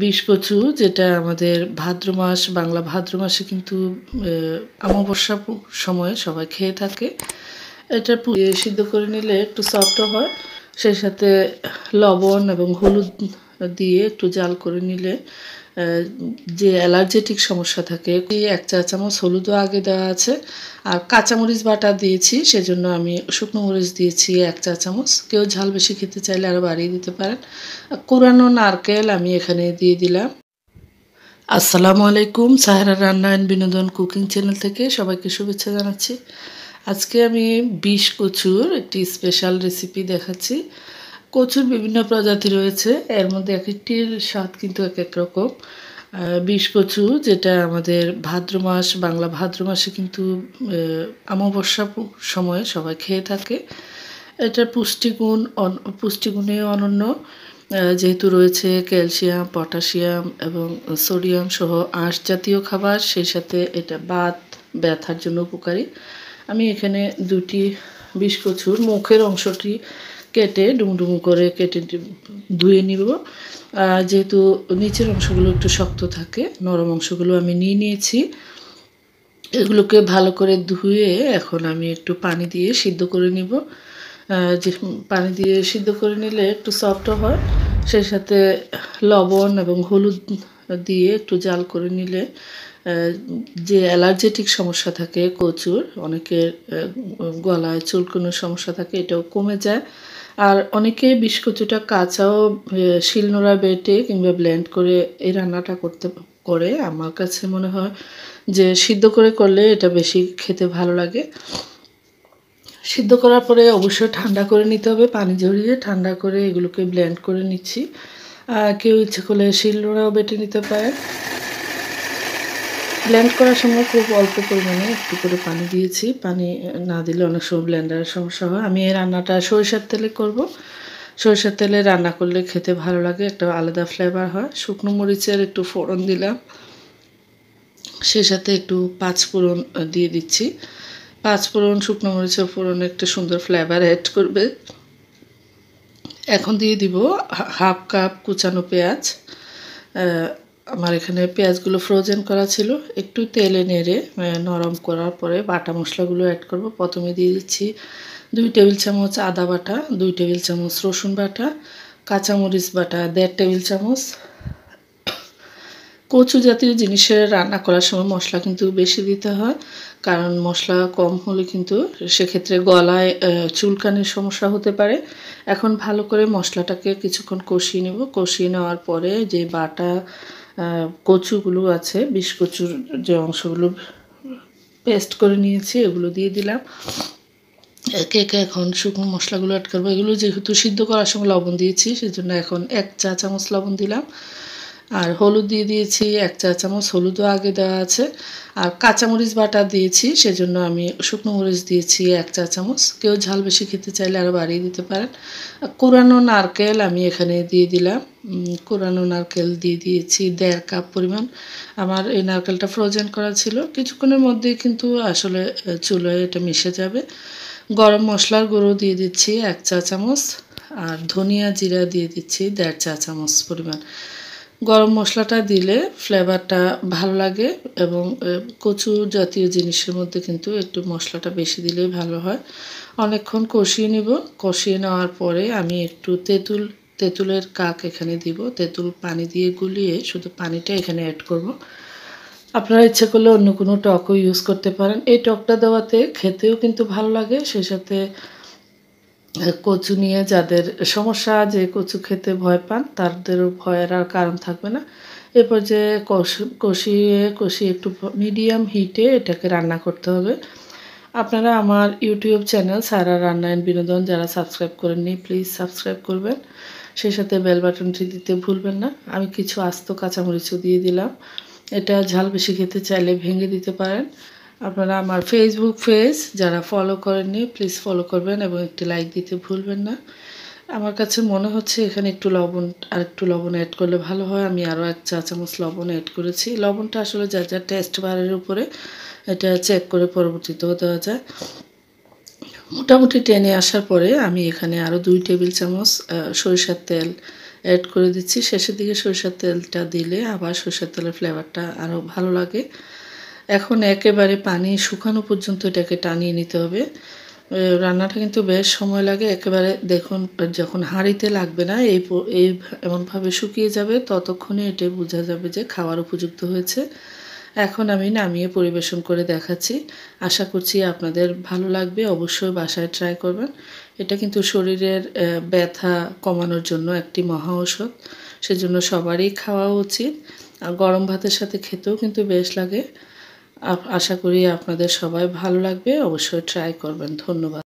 বিষকচু যেটা আমাদের ভাদ্র মাস বাংলা ভাদ্র মাসে কিন্তু অমাবস্যা সময়ে সবাই খেয়ে থাকে এটা পুড়িয়ে সিদ্ধ করে নিলে একটু সফট হয় সেই সাথে লবণ এবং হলুদ দিয়ে একটু জাল করে নিলে যে অ্যালার্জেটিক সমস্যা থাকে এক চা চামচ হলুদও আগে দেওয়া আছে আর কাঁচামরিচ বাটা দিয়েছি সেজন্য আমি শুকনো মরিচ দিয়েছি এক চা চামচ কেউ ঝাল বেশি খেতে চাইলে আরও বাড়িয়ে দিতে পারেন কোরানো নারকেল আমি এখানে দিয়ে দিলাম আসসালামু আলাইকুম সাহারা রান্না অ্যান্ড বিনোদন কুকিং চ্যানেল থেকে সবাইকে শুভেচ্ছা জানাচ্ছি আজকে আমি বিষ কচুর একটি স্পেশাল রেসিপি দেখাচ্ছি কচুর বিভিন্ন প্রজাতি রয়েছে এর মধ্যে এক একটির স্বাদ কিন্তু এক এক রকম বিষ কচু যেটা আমাদের ভাদ্র মাস বাংলা ভাদ্র মাসে কিন্তু অমাবস্যা সময়ে সবাই খেয়ে থাকে এটা পুষ্টিগুণ পুষ্টিগুণে অনন্য যেহেতু রয়েছে ক্যালসিয়াম পটাশিয়াম এবং সোডিয়াম সহ আঁশ জাতীয় খাবার সেই সাথে এটা বাত ব্যথার জন্য উপকারী আমি এখানে দুটি বিষ কচুর মুখের অংশটি কেটে ডুমডুমু করে কেটে ধুয়ে নিব যেহেতু নিচের অংশগুলো একটু শক্ত থাকে নরম অংশগুলো আমি নিয়ে নিয়েছি এগুলোকে ভালো করে ধুয়ে এখন আমি একটু পানি দিয়ে সিদ্ধ করে নিব যে পানি দিয়ে সিদ্ধ করে নিলে একটু সফট হয় সেই সাথে লবণ এবং হলুদ দিয়ে একটু জাল করে নিলে যে অ্যালার্জেটিক সমস্যা থাকে কচুর অনেকের গলায় চুলকোনো সমস্যা থাকে এটাও কমে যায় আর অনেকে বিস্কুচুটা কাঁচাও শিলনোড়া বেটে কিংবা ব্লেন্ড করে এই রান্নাটা করতে করে আমার কাছে মনে হয় যে সিদ্ধ করে করলে এটা বেশি খেতে ভালো লাগে সিদ্ধ করার পরে অবশ্যই ঠান্ডা করে নিতে হবে পানি ঝরিয়ে ঠান্ডা করে এগুলোকে ব্লেন্ড করে নিচ্ছি কেউ ইচ্ছে করলে শিলনোড়াও বেটে নিতে পারে ব্ল্যান্ড করার সময় খুব অল্প পরিমাণে একটু করে পানি দিয়েছি পানি না দিলে অনেক সময় ব্ল্যান্ডারের সমস্যা হয় আমি এই রান্নাটা সরিষার তেলে করব সরিষার তেলে রান্না করলে খেতে ভালো লাগে একটা আলাদা ফ্লেভার হয় শুকনো মরিচের একটু ফোড়ন দিলাম সে সাথে একটু পাঁচ ফোড়ন দিয়ে দিচ্ছি পাঁচ ফোড়ন শুকনো মরিচের ফোড়ন একটা সুন্দর ফ্লেভার অ্যাড করবে এখন দিয়ে দিব হাফ কাপ কুচানো পেঁয়াজ আমার এখানে পেঁয়াজগুলো ফ্রোজেন করা ছিল একটু তেলে নেড়ে নরম করার পরে বাটা মশলাগুলো অ্যাড করব প্রথমে দিয়ে দিচ্ছি দুই টেবিল চামচ আদা বাটা দুই টেবিল চামচ রসুন বাটা কাঁচামরিচ বাটা দেড় টেবিল চামচ কচু জাতীয় জিনিসের রান্না করার সময় মশলা কিন্তু বেশি দিতে হয় কারণ মশলা কম হলে কিন্তু সেক্ষেত্রে গলায় চুলকানির সমস্যা হতে পারে এখন ভালো করে মশলাটাকে কিছুক্ষণ কষিয়ে নেব কষিয়ে নেওয়ার পরে যে বাটা কচুগুলো আছে বিষকচুর কচুর যে অংশগুলো পেস্ট করে নিয়েছি এগুলো দিয়ে দিলাম একে একে এখন শুকনো মশলাগুলো অ্যাড করবো এগুলো যেহেতু সিদ্ধ করার সময় লবণ দিয়েছি সেজন্য এখন এক চা চামচ লবণ দিলাম আর হলুদ দিয়ে দিয়েছি এক চা চামচ হলুদও আগে দেওয়া আছে আর কাঁচামরিচ বাটা দিয়েছি সেজন্য আমি শুকনো মরিচ দিয়েছি এক চা চামচ কেউ ঝাল বেশি খেতে চাইলে আরও বাড়িয়ে দিতে পারেন কোরানো নারকেল আমি এখানে দিয়ে দিলাম কোরানো নারকেল দিয়ে দিয়েছি দেড় কাপ পরিমাণ আমার এই নারকেলটা ফ্রোজেন করা ছিল কিছুক্ষণের মধ্যে কিন্তু আসলে চুলোয় এটা মিশে যাবে গরম মশলার গুঁড়ো দিয়ে দিচ্ছি এক চা চামচ আর ধনিয়া জিরা দিয়ে দিচ্ছি দেড় চা চামচ পরিমাণ গরম মশলাটা দিলে ফ্লেভারটা ভালো লাগে এবং কচু জাতীয় জিনিসের মধ্যে কিন্তু একটু মশলাটা বেশি দিলেই ভালো হয় অনেকক্ষণ কষিয়ে নেব কষিয়ে নেওয়ার পরে আমি একটু তেঁতুল তেঁতুলের কাক এখানে দিব তেঁতুল পানি দিয়ে গুলিয়ে শুধু পানিটা এখানে অ্যাড করব। আপনারা ইচ্ছে করলে অন্য কোনো টকও ইউজ করতে পারেন এই টকটা দেওয়াতে খেতেও কিন্তু ভালো লাগে সেই সাথে কচু নিয়ে যাদের সমস্যা যে কচু খেতে ভয় পান তাদেরও ভয়ের আর কারণ থাকবে না এরপর যে কষিয়ে কষিয়ে একটু মিডিয়াম হিটে এটাকে রান্না করতে হবে আপনারা আমার ইউটিউব চ্যানেল সারা রান্না অ্যান্ড বিনোদন যারা সাবস্ক্রাইব করেননি প্লিজ সাবস্ক্রাইব করবেন সেই সাথে বেল বাটনটি দিতে ভুলবেন না আমি কিছু আস্ত কাঁচামরিচও দিয়ে দিলাম এটা ঝাল বেশি খেতে চাইলে ভেঙে দিতে পারেন আপনারা আমার ফেসবুক পেজ যারা ফলো করেননি প্লিজ ফলো করবেন এবং একটি লাইক দিতে ভুলবেন না আমার কাছে মনে হচ্ছে এখানে একটু লবণ আর একটু লবণ অ্যাড করলে ভালো হয় আমি আরও এক চা চামচ লবণ অ্যাড করেছি লবণটা আসলে যা যা টেস্ট বারের উপরে এটা চেক করে পরবর্তীতেও দেওয়া যায় মোটামুটি টেনে আসার পরে আমি এখানে আরও দুই টেবিল চামচ সরিষার তেল অ্যাড করে দিচ্ছি শেষের দিকে সরিষার তেলটা দিলে আবার সরিষার তেলের ফ্লেভারটা আরও ভালো লাগে এখন একেবারে পানি শুকানো পর্যন্ত এটাকে টানিয়ে নিতে হবে রান্নাটা কিন্তু বেশ সময় লাগে একেবারে দেখুন যখন হাঁড়িতে লাগবে না এই এই এমনভাবে শুকিয়ে যাবে ততক্ষণে এটা বোঝা যাবে যে খাওয়ার উপযুক্ত হয়েছে এখন আমি নামিয়ে পরিবেশন করে দেখাচ্ছি আশা করছি আপনাদের ভালো লাগবে অবশ্যই বাসায় ট্রাই করবেন এটা কিন্তু শরীরের ব্যথা কমানোর জন্য একটি মহা ঔষধ সেজন্য সবারই খাওয়া উচিত আর গরম ভাতের সাথে খেতেও কিন্তু বেশ লাগে আশা করি আপনাদের সবাই ভালো লাগবে অবশ্যই ট্রাই করবেন ধন্যবাদ